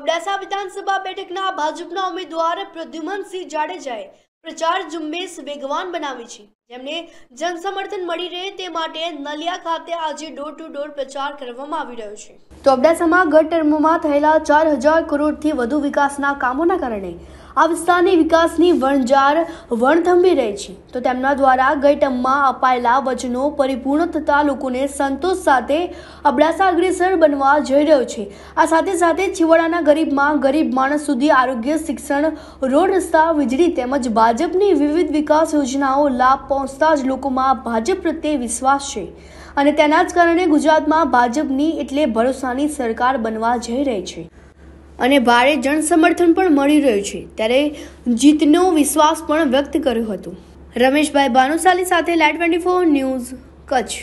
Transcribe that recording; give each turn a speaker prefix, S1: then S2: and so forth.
S1: અબડાસા વિધાનસભા બેઠકના ભાજપના ઉમેદવાર પ્રદ્યુમનસિંહ જાડેજાએ પ્રચાર ઝુંબેશ વેગવાન બનાવી છે તેમને જનસમર્થન મળી રહે તે માટે નલિયા ખાતે આજે ડોર ટુ ડોર પ્રચાર કરવામાં આવી રહ્યો છે તો અબડાસામાં ગત ટર્મમાં થયેલા ચાર હજાર કરોડથી વધુ વિકાસના કામોના કારણે આ વિસ્તારની વિકાસની વણજાર વણથંભી રહી છે તો તેમના દ્વારા ગઈ ટર્મમાં અપાયેલા વચનો પરિપૂર્ણ થતા લોકોને સંતોષ સાથે અબડાસા અગ્રેસર બનવા જઈ રહ્યો છે આ સાથે સાથે છેવાડાના ગરીબમાં ગરીબ માણસ સુધી આરોગ્ય શિક્ષણ રોડ રસ્તા વીજળી તેમજ ભાજપની વિવિધ વિકાસ યોજનાઓ લાભ પહોંચતા જ લોકોમાં ભાજપ પ્રત્યે વિશ્વાસ છે અને તેના જ કારણે ગુજરાતમાં ભાજપની એટલે ભરોસાની સરકાર બનવા જઈ રહી છે અને ભારે જનસમર્થન પણ મળી રહ્યું છે ત્યારે જીતનો વિશ્વાસ પણ વ્યક્ત કર્યો હતો રમેશભાઈ ભાનુશાલી સાથે light twenty four news Kutch